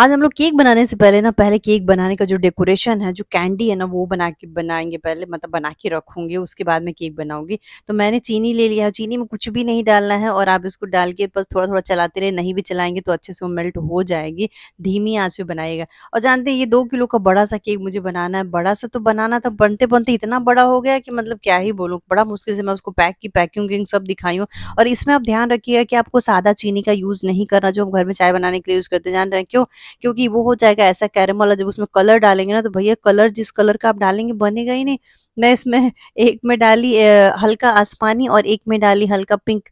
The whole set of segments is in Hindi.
आज हम लोग केक बनाने से पहले ना पहले केक बनाने का जो डेकोरेशन है जो कैंडी है ना वो बना के बनाएंगे पहले मतलब बना के रखूंगे उसके बाद में केक बनाऊंगी तो मैंने चीनी ले लिया है चीनी में कुछ भी नहीं डालना है और आप इसको डाल के बस थोड़ा थोड़ा चलाते रहे नहीं भी चलाएंगे तो अच्छे से वो मेल्ट हो जाएगी धीमी आँच में बनाएगा और जानते हैं ये दो किलो का बड़ा सा केक मुझे बनाना है बड़ा सा तो बनाना था बनते बनते इतना बड़ा हो गया कि मतलब क्या ही बोलूँ बड़ा मुश्किल से मैं उसको पैक की पैकिंग वैकिंग सब दिखाई हूँ और इसमें आप ध्यान रखिएगा कि आपको सादा चीनी का यूज़ नहीं करना जो हम घर में चाय बनाने के लिए यूज़ करते जान रहे हैं क्यों क्योंकि वो हो जाएगा ऐसा कैरमल जब उसमें कलर डालेंगे ना तो भैया कलर जिस कलर का आप डालेंगे बनेगा ही नहीं मैं इसमें एक में डाली हल्का आसमानी और एक में डाली हल्का पिंक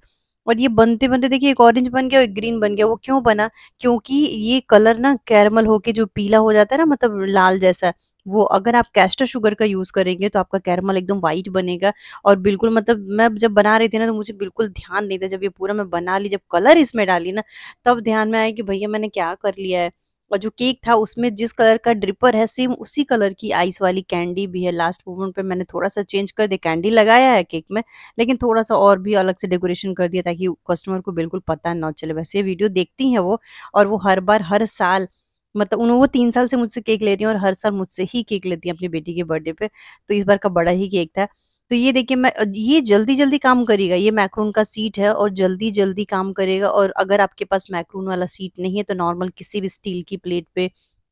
और ये बनते बनते देखिए एक ऑरेंज बन गया और एक ग्रीन बन गया वो क्यों बना क्योंकि ये कलर ना कैरमल होके जो पीला हो जाता है ना मतलब लाल जैसा वो अगर आप कैस्टर शुगर का यूज़ करेंगे तो आपका कैरमल एकदम वाइट बनेगा और बिल्कुल मतलब मैं जब बना रही थी ना तो मुझे बिल्कुल ध्यान नहीं था जब ये पूरा मैं बना ली जब कलर इसमें डाली ना तब ध्यान में आया कि भैया मैंने क्या कर लिया है और जो केक था उसमें जिस कलर का ड्रिपर है सेम उसी कलर की आइस वाली कैंडी भी है लास्ट मोमेंट पे मैंने थोड़ा सा चेंज कर दिया कैंडी लगाया है केक में लेकिन थोड़ा सा और भी अलग से डेकोरेशन कर दिया ताकि कस्टमर को बिल्कुल पता ना चले वैसे वीडियो देखती हैं वो और वो हर बार हर साल मतलब उन्होंने वो तीन साल से मुझसे केक ले रही हैं और हर साल मुझसे ही केक लेती हैं अपनी बेटी के बर्थडे पे तो इस बार का बड़ा ही केक था तो ये देखिए मैं ये जल्दी जल्दी काम करेगा ये मैक्रोन का सीट है और जल्दी जल्दी काम करेगा और अगर आपके पास मैक्रोन वाला सीट नहीं है तो नॉर्मल किसी भी स्टील की प्लेट पे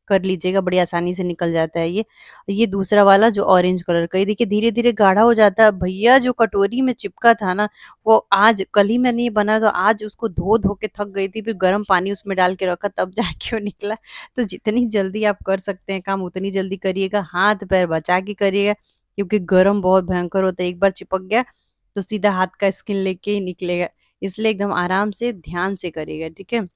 कर लीजिएगा बड़ी आसानी से निकल जाता है ये ये दूसरा वाला जो ऑरेंज कलर का ये देखिए धीरे धीरे गाढ़ा हो जाता है भैया जो कटोरी में चिपका था ना वो आज कल ही मैंने ये बनाया तो आज उसको धो धो के थक गई थी फिर गर्म पानी उसमें डाल के रखा तब जाके वो निकला तो जितनी जल्दी आप कर सकते हैं काम उतनी जल्दी करिएगा हाथ पैर बचा के करिएगा क्योंकि गर्म बहुत भयंकर होता है एक बार चिपक गया तो सीधा हाथ का स्किन लेके ही निकलेगा इसलिए एकदम आराम से ध्यान से करेगा ठीक है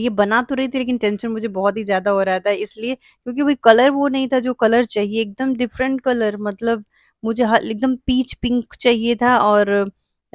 ये बना तो रही थी लेकिन टेंशन मुझे बहुत ही ज़्यादा हो रहा था इसलिए क्योंकि भाई कलर वो नहीं था जो कलर चाहिए एकदम डिफरेंट कलर मतलब मुझे एकदम पीच पिंक चाहिए था और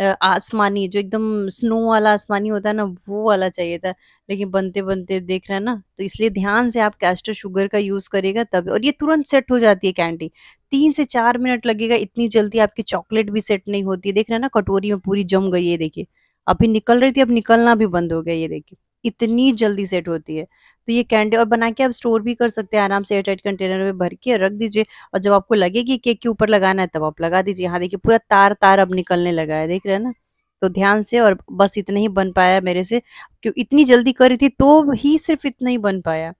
आसमानी जो एकदम स्नो वाला आसमानी होता है ना वो वाला चाहिए था लेकिन बनते बनते देख रहे हैं ना तो इसलिए ध्यान से आप कैस्टर शुगर का यूज़ करेगा तब और ये तुरंत सेट हो जाती है कैंडी तीन से चार मिनट लगेगा इतनी जल्दी आपकी चॉकलेट भी सेट नहीं होती देख रहे हैं ना कटोरी में पूरी जम गई है देखिए अभी निकल रही थी अब निकलना भी बंद हो गया ये देखिए इतनी जल्दी सेट होती है तो ये कैंडी और बना के आप स्टोर भी कर सकते हैं आराम से एयरटाइट कंटेनर में भर के रख दीजिए और जब आपको लगे कि केक के ऊपर लगाना है तब आप लगा दीजिए यहाँ देखिए पूरा तार तार अब निकलने लगा है देख रहे हैं ना तो ध्यान से और बस इतना ही बन पाया मेरे से क्यों इतनी जल्दी करी थी तो ही सिर्फ इतना ही बन पाया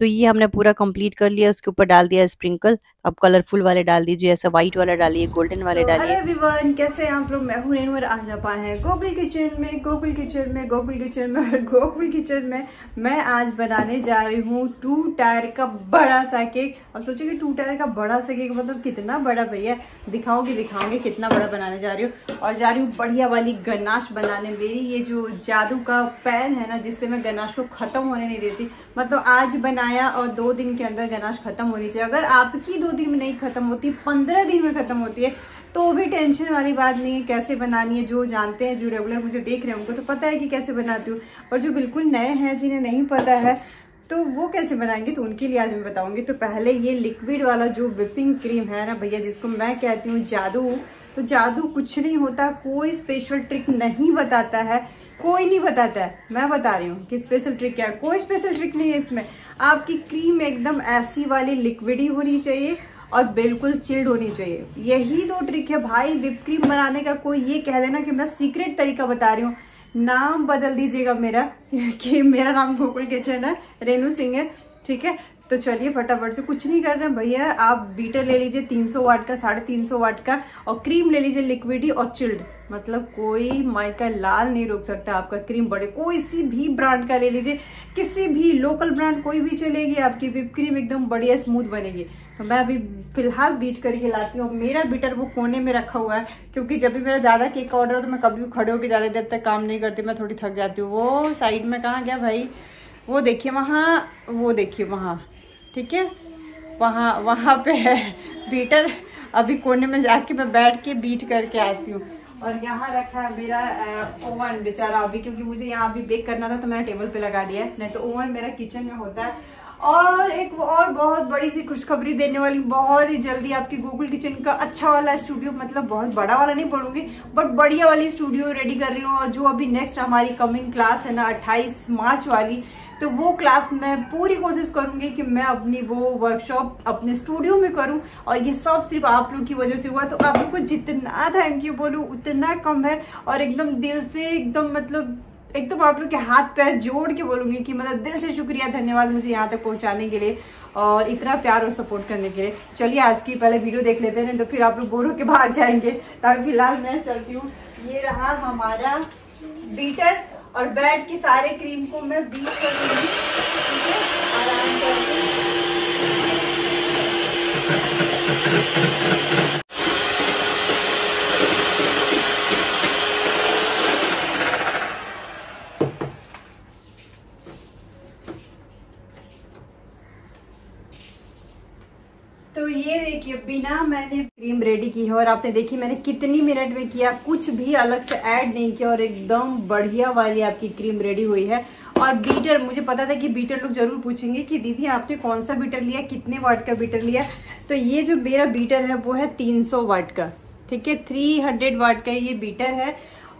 तो ये हमने पूरा कंप्लीट कर लिया उसके ऊपर डाल दिया स्प्रिंकल अब कलरफुल वाले डाल दीजिए ऐसा व्हाइट वाला डालिए गोल्डन वाले तो डालिए एवरीवन कैसे आप लोग मैं हूं और आज आ पाए हैं गोकुल किचन में गोकुल किचन में गोकुल किचन में और गोकुल किचन में मैं आज बनाने जा रही हूँ टू टायर का बड़ा सा केक अब सोचिए कि टू टायर का बड़ा सा केक मतलब कितना बड़ा भैया दिखाओगे दिखाओगे कितना बड़ा बनाने जा रही हूँ और जा रही हूँ बढ़िया वाली गनाश बनाने मेरी ये जो जादू का पैन है ना जिससे मैं गनाश को खत्म होने नहीं देती मतलब आज बनाने बनाया और दो दिन के अंदर गनाश खत्म होनी चाहिए अगर आपकी दो दिन में नहीं खत्म होती पंद्रह दिन में खत्म होती है तो भी टेंशन वाली बात नहीं है कैसे बनानी है जो जानते हैं जो रेगुलर मुझे देख रहे हैं उनको तो पता है कि कैसे बनाती हूँ और जो बिल्कुल नए हैं जिन्हें नहीं पता है तो वो कैसे बनाएंगे तो उनके लिए आज मैं बताऊंगी तो पहले ये लिक्विड वाला जो विपिंग क्रीम है ना भैया जिसको मैं कहती हूँ जादू तो जादू कुछ नहीं होता कोई स्पेशल ट्रिक नहीं बताता है कोई नहीं बताता है मैं बता रही हूँ कि स्पेशल ट्रिक क्या है कोई स्पेशल ट्रिक नहीं है इसमें आपकी क्रीम एकदम ऐसी वाली लिक्विडी होनी चाहिए और बिल्कुल चिल्ड होनी चाहिए यही दो ट्रिक है भाई विप क्रीम बनाने का कोई ये कह देना कि मैं सीक्रेट तरीका बता रही हूँ नाम बदल दीजिएगा मेरा कि मेरा नाम गोकुल किचन है रेनू सिंह है ठीक है तो चलिए फटाफट से कुछ नहीं कर रहे भैया आप बीटर ले लीजिए 300 वाट का साढ़े तीन वाट का और क्रीम ले लीजिए लिक्विड और चिल्ड मतलब कोई माइका लाल नहीं रोक सकता आपका क्रीम बड़े कोई सी भी ब्रांड का ले लीजिए किसी भी लोकल ब्रांड कोई भी चलेगी आपकी विप क्रीम एकदम बढ़िया स्मूथ बनेगी तो मैं अभी फिलहाल बीट करके लाती हूँ मेरा बीटर वो कोने में रखा हुआ है क्योंकि जब भी मेरा ज़्यादा केक का ऑर्डर हो तो मैं कभी खड़े होकर ज़्यादा देर तक काम नहीं करती मैं थोड़ी थक जाती हूँ वो साइड में कहाँ गया भाई वो देखिए वहाँ वो देखिए वहाँ ठीक है वहाँ वहाँ पे है बीटर अभी कोने में जाके मैं बैठ के बीट करके आती हूँ और यहाँ रखा है मेरा ओवन बेचारा अभी क्योंकि मुझे यहाँ अभी बेक करना था तो मैंने टेबल पे लगा दिया है नहीं तो ओवन मेरा किचन में होता है और एक और बहुत बड़ी सी खुशखबरी देने वाली बहुत ही जल्दी आपकी गूगल किचन का अच्छा वाला स्टूडियो मतलब बहुत बड़ा वाला नहीं बोलूंगी बट बढ़िया वाली स्टूडियो रेडी कर रही हूँ और जो अभी नेक्स्ट हमारी कमिंग क्लास है ना 28 मार्च वाली तो वो क्लास मैं पूरी कोशिश करूंगी कि मैं अपनी वो वर्कशॉप अपने स्टूडियो में करूं और ये सब सिर्फ आप लोग की वजह से हुआ तो आप लोग को जितना थैंक यू बोलूँ उतना कम है और एकदम दिल से एकदम मतलब एकदम आप लोग के हाथ पैर जोड़ के बोलूँगी कि मतलब दिल से शुक्रिया धन्यवाद मुझे यहाँ तक पहुँचाने के लिए और इतना प्यार और सपोर्ट करने के लिए चलिए आज की पहले वीडियो देख लेते हैं तो फिर आप लोग बोरों के बाहर जाएंगे ताकि फिलहाल मैं चलती हूँ ये रहा हमारा बीटर और बेड के सारे क्रीम को मैं बीट कर दूंगी मैंने क्रीम रेडी की है और आपने देखी मैंने कितनी मिनट में किया कुछ भी अलग से ऐड नहीं किया और एकदम बढ़िया वाली आपकी क्रीम रेडी हुई है और बीटर मुझे पता था कि बीटर लोग जरूर पूछेंगे कि दीदी आपने कौन सा बीटर लिया कितने वाट का बीटर लिया तो ये जो मेरा बीटर है वो है तीन वाट का ठीक है थ्री वाट का ये बीटर है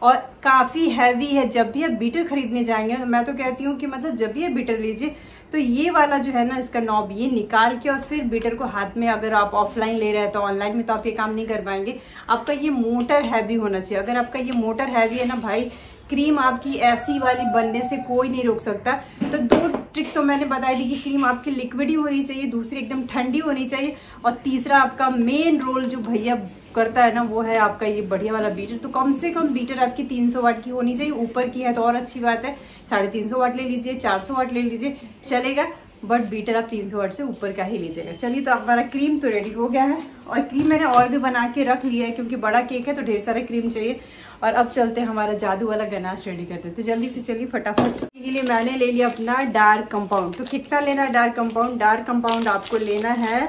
और काफ़ी हैवी है जब भी आप बीटर खरीदने जाएंगे तो मैं तो कहती हूँ कि मतलब जब भी आप बीटर लीजिए तो ये वाला जो है ना इसका नॉब ये निकाल के और फिर बीटर को हाथ में अगर आप ऑफलाइन ले रहे हैं तो ऑनलाइन में तो आप ये काम नहीं कर पाएंगे आपका ये मोटर हैवी होना चाहिए अगर आपका ये मोटर हैवी है ना भाई क्रीम आपकी ऐसी वाली बनने से कोई नहीं रोक सकता तो दो ट्रिक तो मैंने बताई दी कि क्रीम आपकी लिक्विड ही होनी चाहिए दूसरी एकदम ठंडी होनी चाहिए और तीसरा आपका मेन रोल जो भैया करता है ना वो है आपका ये बढ़िया वाला बीटर तो कम से कम बीटर आपकी 300 वाट की होनी चाहिए ऊपर की है तो और अच्छी बात है साढ़े तीन वाट ले लीजिए चार वाट ले लीजिए चलेगा बट बीटर आप 300 वाट से ऊपर का ही लीजिएगा चलिए तो हमारा क्रीम तो रेडी हो गया है और क्रीम मैंने और भी बना के रख लिया है क्योंकि बड़ा केक है तो ढेर सारा क्रीम चाहिए और अब चलते हैं हमारा जादू वाला गनाश रेडी करते हैं तो जल्दी से चलिए फटाफट के लिए मैंने ले लिया अपना डार्क कंपाउंड तो कितना लेना है डार्क कंपाउंड डार्क कंपाउंड आपको लेना है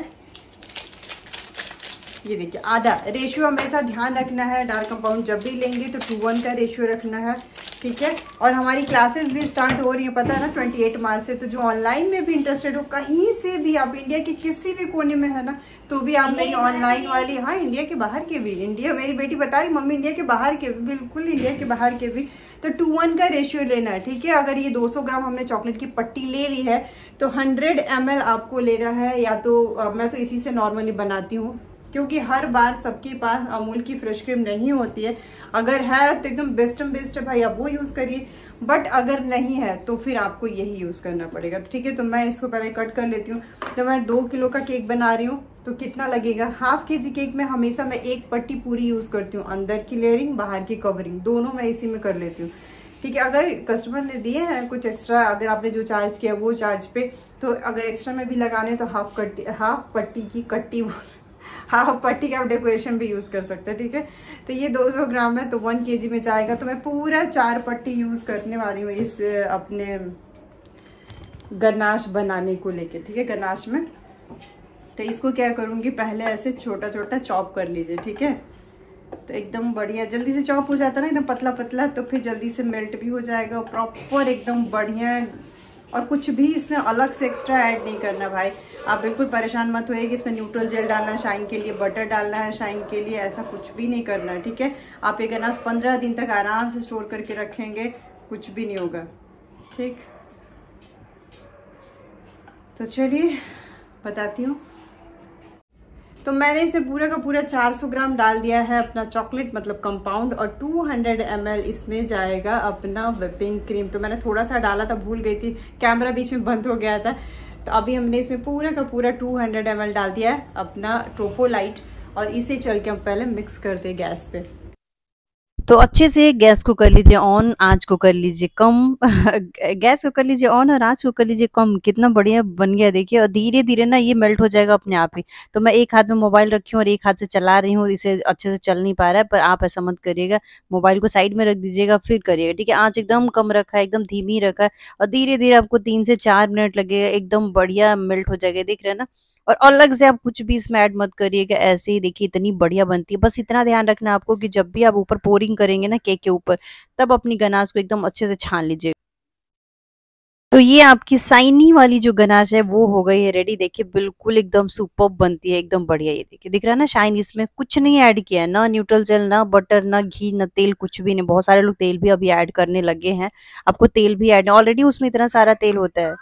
ये देखिए आधा रेशियो हमेशा ध्यान रखना है डार्क कंपाउंड जब भी लेंगे तो टू वन का रेशियो रखना है ठीक है और हमारी क्लासेस भी स्टार्ट हो रही है पता है ना ट्वेंटी एट मार्च से तो जो ऑनलाइन में भी इंटरेस्टेड हो कहीं से भी आप इंडिया के किसी भी कोने में है ना तो भी आप मेरी ऑनलाइन वाली हाँ इंडिया के बाहर के भी इंडिया मेरी बेटी बता रही मम्मी इंडिया के बाहर के भी बिल्कुल इंडिया के बाहर के भी तो टू वन का रेशियो लेना है ठीक है अगर ये 200 ग्राम हमने चॉकलेट की पट्टी ले ली है तो 100 एम आपको लेना है या तो मैं तो इसी से नॉर्मली बनाती हूँ क्योंकि हर बार सबके पास अमूल की फ्रेश क्रीम नहीं होती है अगर है तो एकदम बेस्ट एम बेस्ट है भाई आप वो यूज़ करिए बट अगर नहीं है तो फिर आपको यही यूज़ करना पड़ेगा तो ठीक है तो मैं इसको पहले कट कर लेती हूँ तो मैं दो किलो का केक बना रही हूँ तो कितना लगेगा हाफ के जी केक में हमेशा मैं एक पट्टी पूरी यूज़ करती हूँ अंदर की लेयरिंग बाहर की कवरिंग दोनों मैं इसी में कर लेती हूँ ठीक है अगर कस्टमर ने दिए हैं कुछ एक्स्ट्रा अगर आपने जो चार्ज किया वो चार्ज पे तो अगर एक्स्ट्रा में भी लगाने तो हाफ कट्टी हाफ पट्टी की कट्टी हाँ, आप पट्टी का डेकोरेशन भी यूज़ कर सकते हैं ठीक है तो ये 200 ग्राम है तो 1 के में जाएगा तो मैं पूरा चार पट्टी यूज़ करने वाली हूँ इस अपने गनाश बनाने को लेके ठीक है गनाश में तो इसको क्या करूँगी पहले ऐसे छोटा छोटा चॉप कर लीजिए ठीक है तो एकदम बढ़िया जल्दी से चॉप हो जाता है ना एकदम पतला पतला तो फिर जल्दी से मेल्ट भी हो जाएगा प्रॉपर एकदम बढ़िया और कुछ भी इसमें अलग से एक्स्ट्रा ऐड नहीं करना भाई आप बिल्कुल परेशान मत होइए कि इसमें न्यूट्रल जेल डालना है शाइन के लिए बटर डालना है शाइन के लिए ऐसा कुछ भी नहीं करना है ठीक है आप ये अनाज पंद्रह दिन तक आराम से स्टोर करके रखेंगे कुछ भी नहीं होगा ठीक तो चलिए बताती हूँ तो मैंने इसे पूरा का पूरा 400 ग्राम डाल दिया है अपना चॉकलेट मतलब कंपाउंड और 200 हंड्रेड इसमें जाएगा अपना विपिंग क्रीम तो मैंने थोड़ा सा डाला था भूल गई थी कैमरा बीच में बंद हो गया था तो अभी हमने इसमें पूरा का पूरा 200 हंड्रेड डाल दिया है अपना ट्रोपोलाइट और इसे चल के हम पहले मिक्स करते गैस पर तो अच्छे से गैस को कर लीजिए ऑन आँच को कर लीजिए कम गैस को कर लीजिए ऑन और आँच को कर लीजिए कम कितना बढ़िया बन गया देखिए और धीरे धीरे ना ये मेल्ट हो जाएगा अपने आप ही तो मैं एक हाथ में मोबाइल रखी हूँ और एक हाथ से चला रही हूँ इसे अच्छे से चल नहीं पा रहा है पर आप ऐसा मत करिएगा मोबाइल को साइड में रख दीजिएगा फिर करिएगा ठीक है आँच एकदम कम रखा है एकदम धीमी रखा है और धीरे धीरे आपको तीन से चार मिनट लगेगा एकदम बढ़िया मेल्ट हो जाएगा देख रहे हैं ना और अलग से आप कुछ भी इसमें ऐड मत करिएगा ऐसे ही देखिए इतनी बढ़िया बनती है बस इतना ध्यान रखना आपको कि जब भी आप ऊपर पोरिंग करेंगे ना केक के ऊपर तब अपनी गनाज को एकदम अच्छे से छान लीजिएगा तो ये आपकी साइनी वाली जो गनाश है वो हो गई है रेडी देखिए बिल्कुल एकदम सुपर बनती है एकदम बढ़िया ये देखिए दिख रहा है ना शाइन इसमें कुछ नहीं ऐड किया है ना न्यूट्रल जेल ना बटर ना घी ना तेल कुछ भी नहीं बहुत सारे लोग तेल भी अभी ऐड करने लगे हैं आपको तेल भी ऐड ऑलरेडी उसमें इतना सारा तेल होता है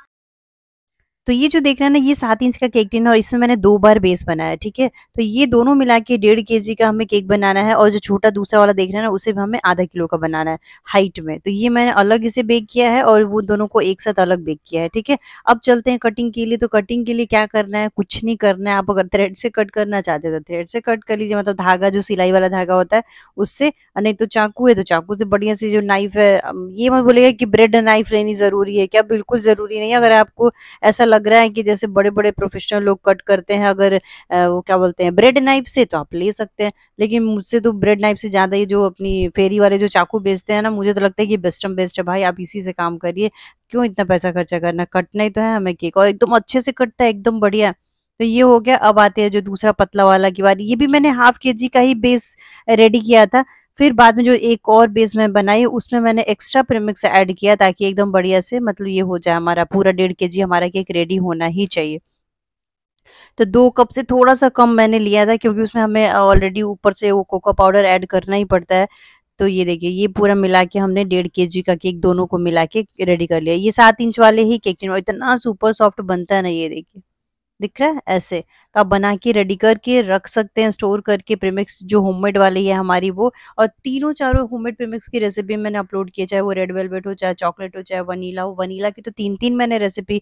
तो ये जो देख रहे हैं ना ये सात इंच का केक टिन है और इसमें मैंने दो बार बेस बनाया है ठीक है तो ये दोनों मिला के डेढ़ के जी का हमें केक बनाना है और जो छोटा दूसरा वाला देख रहे हैं ना उसे भी हमें आधा किलो का बनाना है हाइट में तो ये मैंने अलग इसे बेक किया है और वो दोनों को एक साथ अलग बेक किया है ठीक है अब चलते हैं कटिंग के लिए तो कटिंग के लिए क्या करना है कुछ नहीं करना है आप अगर थ्रेड से कट करना चाहते हो तो थ्रेड से कट कर लीजिए मतलब धागा जो सिलाई वाला धागा होता है उससे नहीं तो चाकू है तो चाकू से बढ़िया सी जो नाइफ है ये मत बोलेगा कि ब्रेड नाइफ लेनी जरूरी है क्या बिल्कुल जरूरी नहीं है अगर आपको ऐसा लग रहा है कि जैसे बड़े बड़े प्रोफेशनल लोग कट करते हैं अगर वो क्या बोलते हैं ब्रेड नाइफ से तो आप ले सकते हैं लेकिन मुझसे तो ब्रेड नाइफ से ज्यादा ये जो अपनी फेरी वाले जो चाकू बेचते हैं ना मुझे तो लगता है कि बेस्टम बेस्ट है भाई आप इसी से काम करिए क्यों इतना पैसा खर्चा करना कटना ही तो है हमें केक और एकदम अच्छे से कटता है एकदम बढ़िया तो ये हो गया अब आते हैं जो दूसरा पतला वाला की बारी ये भी मैंने हाफ के जी का ही बेस रेडी किया था फिर बाद में जो एक और बेस मैं बनाई उसमें मैंने एक्स्ट्रा प्रीमिक्स ऐड किया ताकि एकदम बढ़िया से मतलब ये हो जाए हमारा पूरा डेढ़ के जी हमारा केक रेडी होना ही चाहिए तो दो कप से थोड़ा सा कम मैंने लिया था क्योंकि उसमें हमें ऑलरेडी ऊपर से वो कोका पाउडर ऐड करना ही पड़ता है तो ये देखिए ये पूरा मिला के हमने डेढ़ के जी का केक दोनों को मिला के रेडी कर लिया ये सात इंच वाले ही केक इतना सुपर सॉफ्ट बनता है ना ये देखिए दिख रहा है ऐसे तो आप बना के रेडी करके रख सकते हैं स्टोर करके प्रीमिक्स जो होममेड वाली है हमारी वो और तीनों चारों होममेड प्रीमिक्स की रेसिपी मैंने अपलोड की है चाहे वो रेड वेलवेट हो चाहे चॉकलेट हो चाहे वनीला हो वनीला की तो तीन तीन मैंने रेसिपी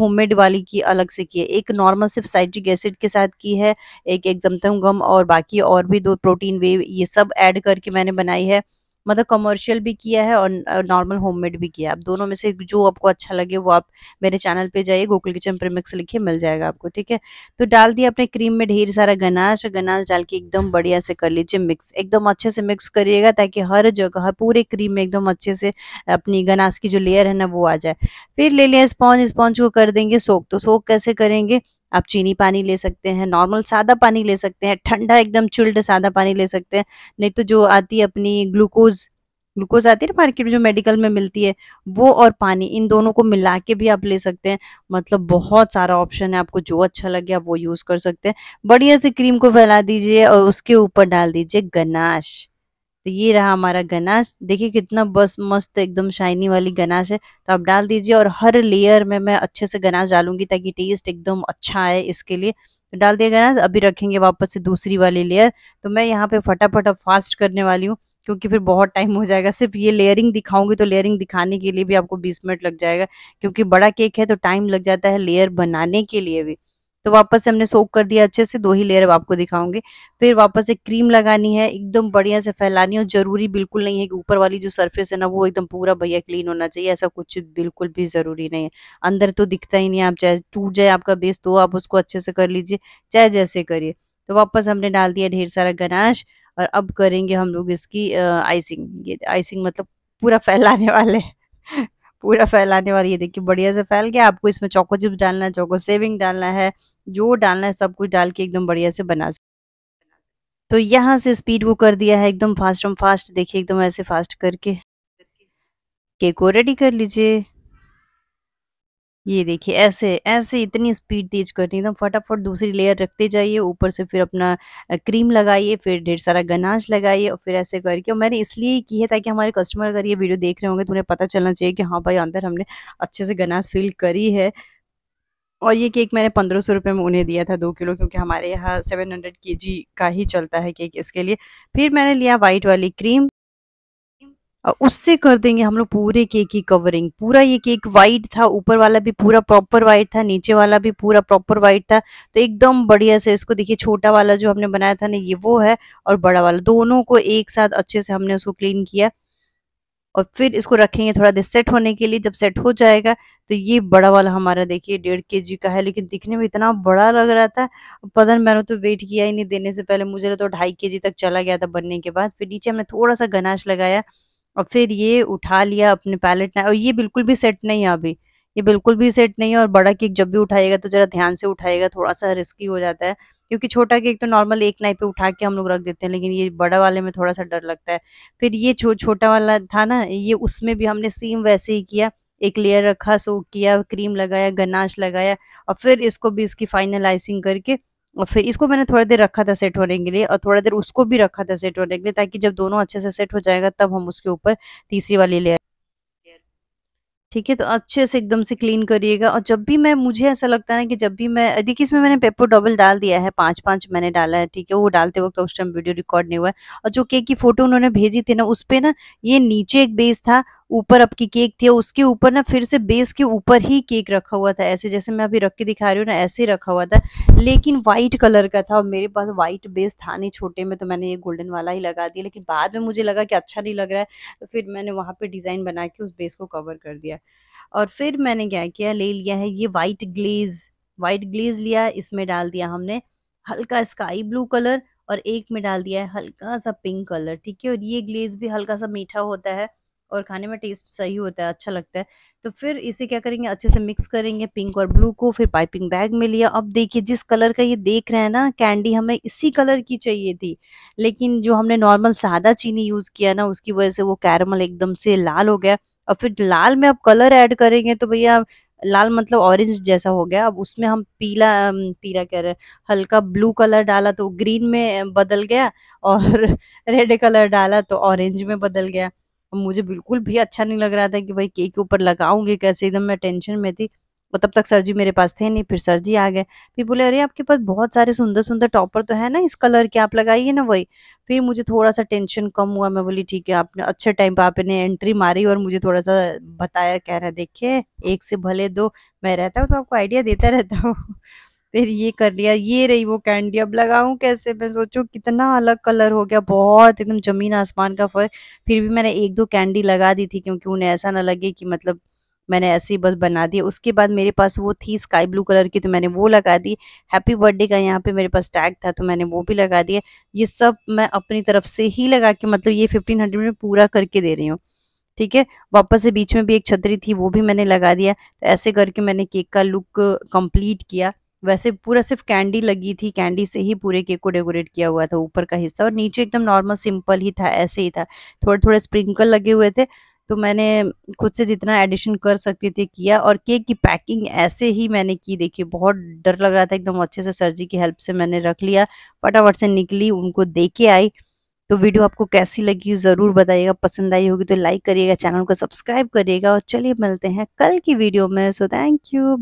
होममेड वाली की अलग से की है एक नॉर्मल सिर्फ साइट्रिक एसिड के साथ की है एक एक जमतम गम और बाकी और भी दो प्रोटीन वेव ये सब एड करके मैंने बनाई है मतलब कमर्शियल भी किया है और नॉर्मल होममेड भी किया है आप दोनों में से जो आपको अच्छा लगे वो आप मेरे चैनल पे जाइए गोकुल किचन प्रीमिक्स लिखिए मिल जाएगा आपको ठीक है तो डाल दिया अपने क्रीम में ढेर सारा गनाश गनाश डाल के एकदम बढ़िया से कर लीजिए मिक्स एकदम अच्छे से मिक्स करिएगा ताकि हर जगह पूरे क्रीम में एकदम अच्छे से अपनी गनाश की जो लेयर है ना वो आ जाए फिर ले लिया स्पॉन्ज स्पॉन्ज को कर देंगे सोक तो सोक कैसे करेंगे आप चीनी पानी ले सकते हैं नॉर्मल सादा पानी ले सकते हैं ठंडा एकदम चिल्ड सादा पानी ले सकते हैं नहीं तो जो आती है अपनी ग्लूकोज ग्लूकोज आती है ना मार्केट में जो मेडिकल में मिलती है वो और पानी इन दोनों को मिला के भी आप ले सकते हैं मतलब बहुत सारा ऑप्शन है आपको जो अच्छा लगे आप वो यूज़ कर सकते हैं बढ़िया से क्रीम को फैला दीजिए और उसके ऊपर डाल दीजिए गनाश तो ये रहा हमारा गनाश देखिए कितना बस मस्त एकदम शाइनी वाली गनाश है तो आप डाल दीजिए और हर लेयर में मैं अच्छे से गनाश डालूंगी ताकि टेस्ट एकदम अच्छा आए इसके लिए तो डाल दिया गनाश अभी रखेंगे वापस से दूसरी वाली लेयर तो मैं यहाँ पे फटाफट अब फास्ट करने वाली हूँ क्योंकि फिर बहुत टाइम हो जाएगा सिर्फ ये लेयरिंग दिखाऊंगी तो लेयरिंग दिखाने के लिए भी आपको बीस मिनट लग जाएगा क्योंकि बड़ा केक है तो टाइम लग जाता है लेयर बनाने के लिए भी तो वापस से हमने सोक कर दिया अच्छे से दो ही लेयर आपको दिखाऊंगे फिर वापस से क्रीम लगानी है एकदम बढ़िया से फैलानी है और ज़रूरी बिल्कुल नहीं है कि ऊपर वाली जो सरफेस है ना वो एकदम पूरा भैया क्लीन होना चाहिए ऐसा कुछ बिल्कुल भी ज़रूरी नहीं है अंदर तो दिखता ही नहीं आप चाहे टूट जाए आपका बेस तो आप उसको अच्छे से कर लीजिए चाहे जैसे करिए तो वापस हमने डाल दिया ढेर सारा गनाश और अब करेंगे हम लोग इसकी आइसिंग ये आइसिंग मतलब पूरा फैलाने वाले पूरा फैलाने वाली है देखिए बढ़िया से फैल गया आपको इसमें चौको चिप्स डालना है चौको सेविंग डालना है जो डालना है सब कुछ डाल के एकदम बढ़िया से बना तो यहाँ से स्पीड को कर दिया है एकदम फास्ट एम फास्ट देखिए एकदम ऐसे फास्ट करके केक को रेडी कर लीजिए ये देखिए ऐसे ऐसे इतनी स्पीड तेज कर है एकदम फटाफट दूसरी लेयर रखते जाइए ऊपर से फिर अपना क्रीम लगाइए फिर ढेर सारा गनाश लगाइए और फिर ऐसे करके और मैंने इसलिए की है ताकि हमारे कस्टमर अगर ये वीडियो देख रहे होंगे तो उन्हें पता चलना चाहिए कि हाँ भाई अंदर हमने अच्छे से गनाश फिल करी है और ये केक मैंने पंद्रह सौ रुपये में उन्हें दिया था दो किलो क्योंकि हमारे यहाँ सेवन हंड्रेड के जी का ही चलता है केक इसके लिए फिर मैंने लिया वाइट वाली क्रीम उससे कर देंगे हम लोग पूरे केक की कवरिंग पूरा ये केक वाइट था ऊपर वाला भी पूरा प्रॉपर वाइट था नीचे वाला भी पूरा प्रॉपर वाइट था तो एकदम बढ़िया से इसको देखिए छोटा वाला जो हमने बनाया था ना ये वो है और बड़ा वाला दोनों को एक साथ अच्छे से हमने उसको क्लीन किया और फिर इसको रखेंगे थोड़ा देर सेट होने के लिए जब सेट हो जाएगा तो ये बड़ा वाला हमारा देखिए डेढ़ के जी का है लेकिन दिखने में इतना बड़ा लग रहा था पता नहीं मैंने तो वेट किया ही नहीं देने से पहले मुझे तो ढाई के जी तक चला गया था बनने के बाद फिर नीचे हमने थोड़ा सा गनाश लगाया और फिर ये उठा लिया अपने पैलेट ने और ये बिल्कुल भी सेट नहीं है अभी ये बिल्कुल भी सेट नहीं है और बड़ा केक जब भी उठाएगा तो ज़रा ध्यान से उठाएगा थोड़ा सा रिस्की हो जाता है क्योंकि छोटा केक तो नॉर्मल एक नाई पे उठा के हम लोग रख देते हैं लेकिन ये बड़ा वाले में थोड़ा सा डर लगता है फिर ये छो, छोटा वाला था ना ये उसमें भी हमने सेम वैसे ही किया एक लेयर रखा सो किया क्रीम लगाया गनाश लगाया और फिर इसको भी इसकी फाइनलाइजिंग करके और फिर इसको मैंने थोड़ी देर रखा था सेट होने के लिए और थोड़ा देर उसको भी रखा था सेट होने के लिए ताकि जब दोनों अच्छे से सेट हो जाएगा तब हम उसके ऊपर तीसरी वाली लेयर ठीक है तो अच्छे से एकदम से क्लीन करिएगा और जब भी मैं मुझे ऐसा लगता है ना कि जब भी मैं देखिए इसमें मैंने पेपर डबल डाल दिया है पांच पांच मैंने डाला है ठीक है वो डालते वक्त उस टाइम वीडियो रिकॉर्ड नहीं हुआ है और जो केक की फोटो उन्होंने भेजी थी ना उस पर ना ये नीचे एक बेस था ऊपर आपकी केक थी उसके ऊपर ना फिर से बेस के ऊपर ही केक रखा हुआ था ऐसे जैसे मैं अभी रख के दिखा रही हूँ ना ऐसे रखा हुआ था लेकिन व्हाइट कलर का था और मेरे पास व्हाइट बेस था नहीं छोटे में तो मैंने ये गोल्डन वाला ही लगा दिया लेकिन बाद में मुझे लगा कि अच्छा नहीं लग रहा है तो फिर मैंने वहाँ पर डिज़ाइन बना के उस बेस को कवर कर दिया और फिर मैंने क्या किया ले लिया है ये वाइट ग्लेज़ वाइट ग्लेज़ लिया इसमें डाल दिया हमने हल्का स्काई ब्लू कलर और एक में डाल दिया है हल्का सा पिंक कलर ठीक है और ये ग्लेज भी हल्का सा मीठा होता है और खाने में टेस्ट सही होता है अच्छा लगता है तो फिर इसे क्या करेंगे अच्छे से मिक्स करेंगे पिंक और ब्लू को फिर पाइपिंग बैग में लिया अब देखिए जिस कलर का ये देख रहे हैं ना कैंडी हमें इसी कलर की चाहिए थी लेकिन जो हमने नॉर्मल सादा चीनी यूज़ किया ना उसकी वजह से वो कैरमल एकदम से लाल हो गया और फिर लाल में आप कलर ऐड करेंगे तो भैया लाल मतलब ऑरेंज जैसा हो गया अब उसमें हम पीला पीला कह रहे हैं हल्का ब्लू कलर डाला तो ग्रीन में बदल गया और रेड कलर डाला तो ऑरेंज में बदल गया मुझे बिल्कुल भी अच्छा नहीं लग रहा था कि भाई केक के ऊपर लगाऊंगी कैसे एकदम मैं टेंशन में थी और तब तक सर जी मेरे पास थे नहीं फिर सर जी आ गए फिर बोले अरे आपके पास बहुत सारे सुंदर सुंदर टॉपर तो है ना इस कलर के आप लगाइए ना वही फिर मुझे थोड़ा सा टेंशन कम हुआ मैं बोली ठीक है आपने अच्छे टाइम पर आपने एंट्री मारी और मुझे थोड़ा सा बताया कह रहा देखिए एक से भले दो मैं रहता हूँ तो आपको आइडिया देता रहता हूँ फिर ये कर लिया ये रही वो कैंडी अब लगाऊ कैसे मैं सोचू कितना अलग कलर हो गया बहुत एकदम जमीन आसमान का फर्क फिर भी मैंने एक दो कैंडी लगा दी थी क्योंकि उन्हें ऐसा ना लगे कि मतलब मैंने ऐसे ही बस बना दी उसके बाद मेरे पास वो थी स्काई ब्लू कलर की तो मैंने वो लगा दी हैप्पी बर्थडे का यहाँ पे मेरे पास टैग था तो मैंने वो भी लगा दिया ये सब मैं अपनी तरफ से ही लगा के मतलब ये फिफ्टीन हंड्रेड में पूरा करके दे रही हूँ ठीक है वापस से बीच में भी एक छतरी थी वो भी मैंने लगा दिया तो ऐसे करके मैंने केक का लुक कंप्लीट किया वैसे पूरा सिर्फ कैंडी लगी थी कैंडी से ही पूरे केक को डेकोरेट किया हुआ था ऊपर का हिस्सा और नीचे एकदम नॉर्मल सिंपल ही था ऐसे ही था थोड़े थोड़े स्प्रिंकल लगे हुए थे तो मैंने खुद से जितना एडिशन कर सकती थी किया और केक की पैकिंग ऐसे ही मैंने की देखी बहुत डर लग रहा था एकदम अच्छे से सर जी की हेल्प से मैंने रख लिया फटाफट से निकली उनको दे के आई तो वीडियो आपको कैसी लगी ज़रूर बताइएगा पसंद आई होगी तो लाइक करिएगा चैनल को सब्सक्राइब करिएगा और चलिए मिलते हैं कल की वीडियो में सो थैंक यू